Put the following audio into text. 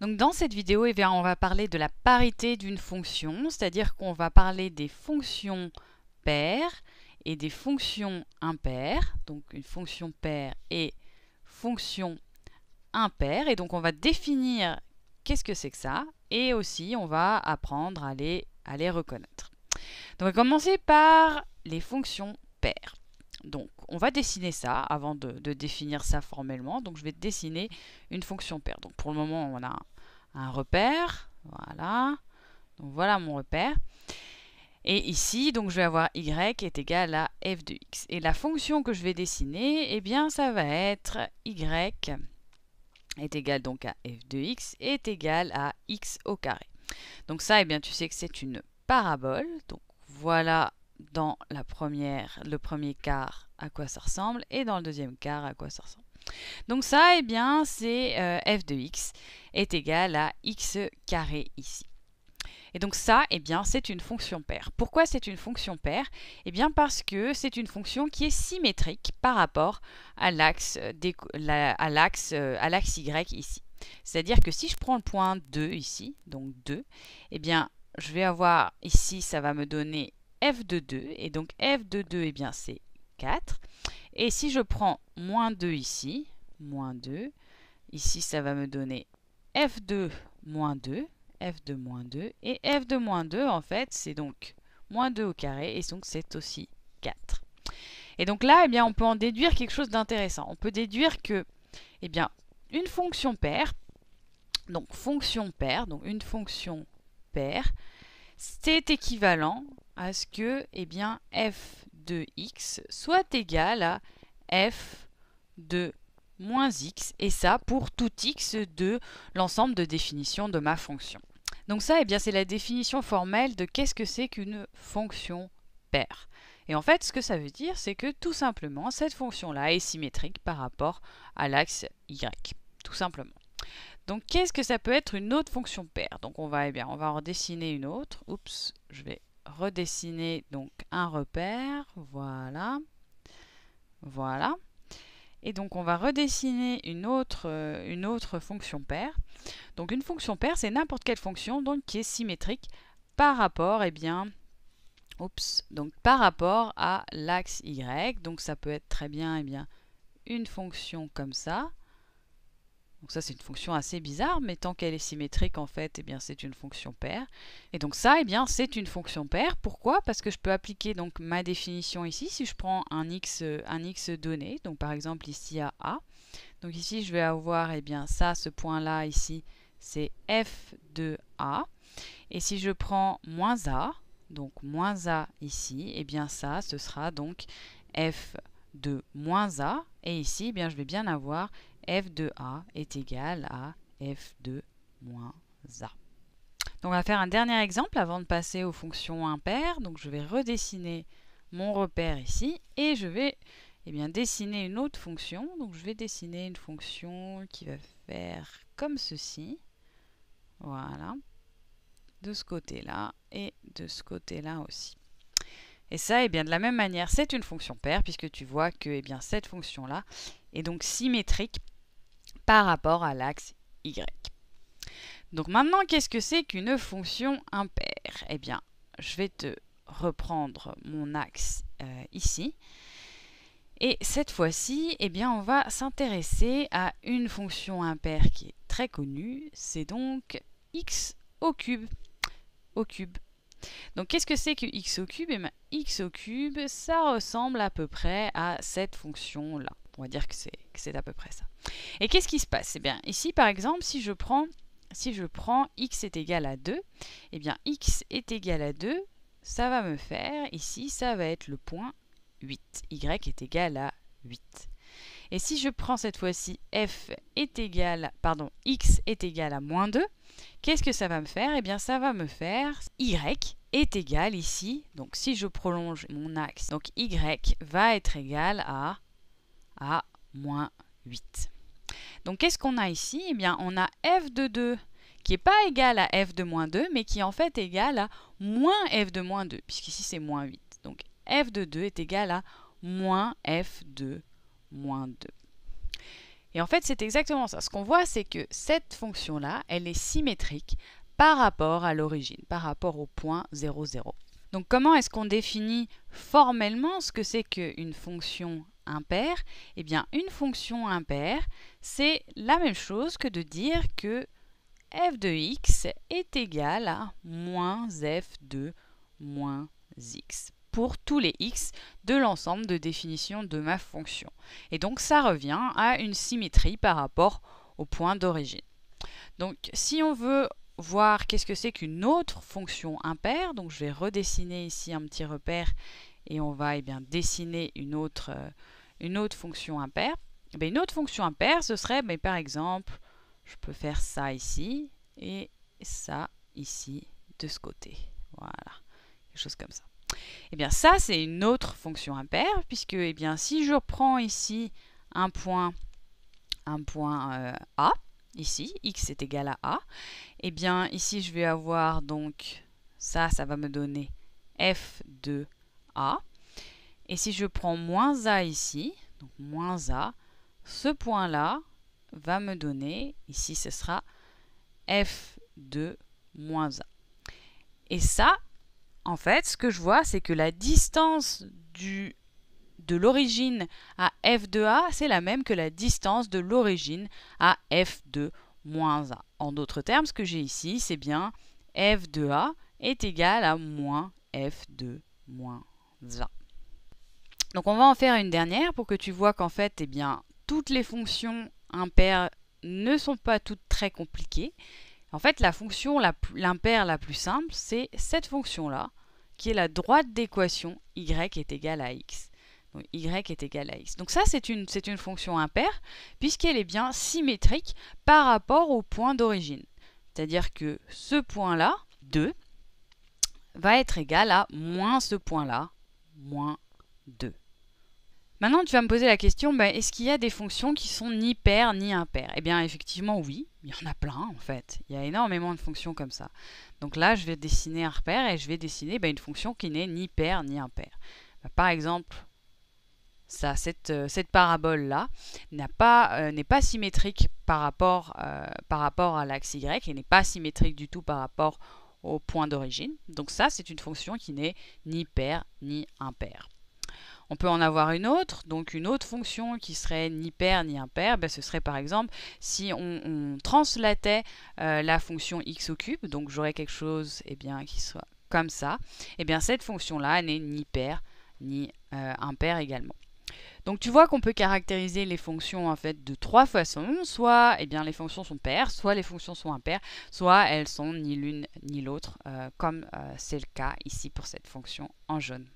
Donc dans cette vidéo, eh on va parler de la parité d'une fonction, c'est-à-dire qu'on va parler des fonctions paires et des fonctions impaires, donc une fonction paire et fonction impaire, et donc on va définir qu'est-ce que c'est que ça, et aussi on va apprendre à les, à les reconnaître. Donc on va commencer par les fonctions paires. Donc on va dessiner ça avant de, définir ça formellement. Donc je vais dessiner une fonction paire. Donc pour le moment on a un, repère. Voilà. Donc voilà mon repère. Et ici, donc je vais avoir y est égal à f de x. Et la fonction que je vais dessiner, eh bien ça va être y est égal donc à f de x est égal à x au carré. Donc ça, eh bien tu sais que c'est une parabole. Donc voilà dans la première, le premier quart à quoi ça ressemble et dans le deuxième quart à quoi ça ressemble. Donc ça, eh bien, c'est euh, f de x est égal à x carré ici. Et donc ça, eh bien, c'est une fonction paire. Pourquoi c'est une fonction paire Eh bien parce que c'est une fonction qui est symétrique par rapport à l'axe euh, à l'axe y ici. C'est-à-dire que si je prends le point 2 ici, donc 2, eh bien, je vais avoir ici, ça va me donner f de 2, et donc f de 2, eh bien c'est 4. Et si je prends moins 2 ici, moins 2, ici ça va me donner f de moins 2, f de moins 2, et f de moins 2 en fait c'est donc moins 2 au carré, et donc c'est aussi 4. Et donc là, eh bien, on peut en déduire quelque chose d'intéressant. On peut déduire que, eh bien, une fonction paire, donc fonction paire, donc une fonction paire, c'est équivalent à ce que eh bien, f de x soit égal à f de moins x, et ça pour tout x de l'ensemble de définition de ma fonction. Donc ça, eh bien, c'est la définition formelle de qu'est-ce que c'est qu'une fonction paire. Et en fait, ce que ça veut dire, c'est que tout simplement, cette fonction-là est symétrique par rapport à l'axe y, tout simplement. Donc qu'est-ce que ça peut être une autre fonction paire Donc on va, eh en une autre. Oups, je vais redessiner donc un repère. Voilà. Voilà. Et donc on va redessiner euh, une autre, fonction paire. Donc une fonction paire, c'est n'importe quelle fonction donc, qui est symétrique par rapport, eh bien, donc par rapport à l'axe y. Donc ça peut être très bien, eh bien, une fonction comme ça. Donc ça, c'est une fonction assez bizarre, mais tant qu'elle est symétrique, en fait, et eh bien, c'est une fonction paire. Et donc ça, et eh bien, c'est une fonction paire. Pourquoi Parce que je peux appliquer donc ma définition ici si je prends un x, euh, un x donné, donc par exemple ici à a. Donc ici, je vais avoir, et eh bien, ça, ce point-là, ici, c'est f de a. Et si je prends moins a, donc moins a ici, et bien ça, ce sera donc f de moins a. Et ici, bien, je vais bien avoir f de a est égal à f de moins a. Donc on va faire un dernier exemple avant de passer aux fonctions impaires. Donc je vais redessiner mon repère ici et je vais eh bien, dessiner une autre fonction. Donc je vais dessiner une fonction qui va faire comme ceci. Voilà. De ce côté-là et de ce côté-là aussi. Et ça, eh bien, de la même manière, c'est une fonction paire puisque tu vois que eh bien, cette fonction-là est donc symétrique par rapport à l'axe y. Donc maintenant, qu'est-ce que c'est qu'une fonction impaire Eh bien, je vais te reprendre mon axe euh, ici. Et cette fois-ci, eh bien, on va s'intéresser à une fonction impaire qui est très connue, c'est donc x au cube. Au cube. Donc qu'est-ce que c'est que x au cube Eh bien, x au cube, ça ressemble à peu près à cette fonction-là. On va dire que c'est à peu près ça. Et qu'est-ce qui se passe Eh bien, ici, par exemple, si je prends, si je prends x est égal à 2, eh bien, x est égal à 2, ça va me faire, ici, ça va être le point 8. y est égal à 8. Et si je prends cette fois-ci f est égal, pardon, x est égal à moins 2, qu'est-ce que ça va me faire Eh bien, ça va me faire y est égal ici, donc si je prolonge mon axe, donc y va être égal à à moins 8. Donc qu'est-ce qu'on a ici Eh bien, on a f de 2 qui n'est pas égal à f de moins 2, mais qui est en fait égal à moins f de moins 2, puisqu'ici c'est moins 8. Donc f de 2 est égal à moins f de moins 2. Et en fait, c'est exactement ça. Ce qu'on voit, c'est que cette fonction-là, elle est symétrique par rapport à l'origine, par rapport au point 0, 0. Donc comment est-ce qu'on définit formellement ce que c'est qu'une fonction impair, eh bien une fonction impaire, c'est la même chose que de dire que f de x est égal à moins f de moins x pour tous les x de l'ensemble de définition de ma fonction. Et donc ça revient à une symétrie par rapport au point d'origine. Donc si on veut voir qu'est-ce que c'est qu'une autre fonction impaire, donc je vais redessiner ici un petit repère et on va eh bien, dessiner une autre, euh, une autre fonction impaire, eh une autre fonction impaire, ce serait mais par exemple, je peux faire ça ici et ça ici de ce côté. Voilà, quelque chose comme ça. Et eh bien ça, c'est une autre fonction impaire, puisque eh bien, si je reprends ici un point, un point euh, A, ici, x est égal à A, et bien ici je vais avoir donc ça, ça va me donner f de a. Et si je prends moins A ici, donc moins A, ce point-là va me donner, ici ce sera F de moins A. Et ça, en fait, ce que je vois, c'est que la distance du, de l'origine à f de a, c'est la même que la distance de l'origine à f de moins a. En d'autres termes, ce que j'ai ici, c'est bien f de a est égal à moins f de moins donc on va en faire une dernière pour que tu vois qu'en fait, eh bien, toutes les fonctions impaires ne sont pas toutes très compliquées. En fait, la fonction, l'impaire la, plus simple, c'est cette fonction-là, qui est la droite d'équation y est égal à x. Donc y est égal à x. Donc ça, c'est une, une fonction impaire, puisqu'elle est bien symétrique par rapport au point d'origine. C'est-à-dire que ce point-là, 2, va être égal à moins ce point-là, moins 2. Maintenant, tu vas me poser la question, bah, est-ce qu'il y a des fonctions qui sont ni paires ni impaires Eh bien, effectivement, oui. Il y en a plein, en fait. Il y a énormément de fonctions comme ça. Donc là, je vais dessiner un repère et je vais dessiner bah, une fonction qui n'est ni paire ni impaire. Bah, par exemple, ça, cette, euh, parabole-là euh, n'est pas, symétrique par rapport, euh, par rapport à l'axe Y et n'est pas symétrique du tout par rapport au point d'origine. Donc ça, c'est une fonction qui n'est ni paire ni impaire. On peut en avoir une autre, donc une autre fonction qui serait ni paire ni impaire, ben ce serait par exemple si on, translatait euh, la fonction x au cube, donc j'aurais quelque chose et eh bien, qui soit comme ça, et eh bien cette fonction-là n'est ni paire ni euh, impaire également. Donc tu vois qu'on peut caractériser les fonctions en fait de trois façons. Soit eh bien, les fonctions sont paires, soit les fonctions sont impaires, soit elles sont ni l'une ni l'autre, euh, comme euh, c'est le cas ici pour cette fonction en jaune.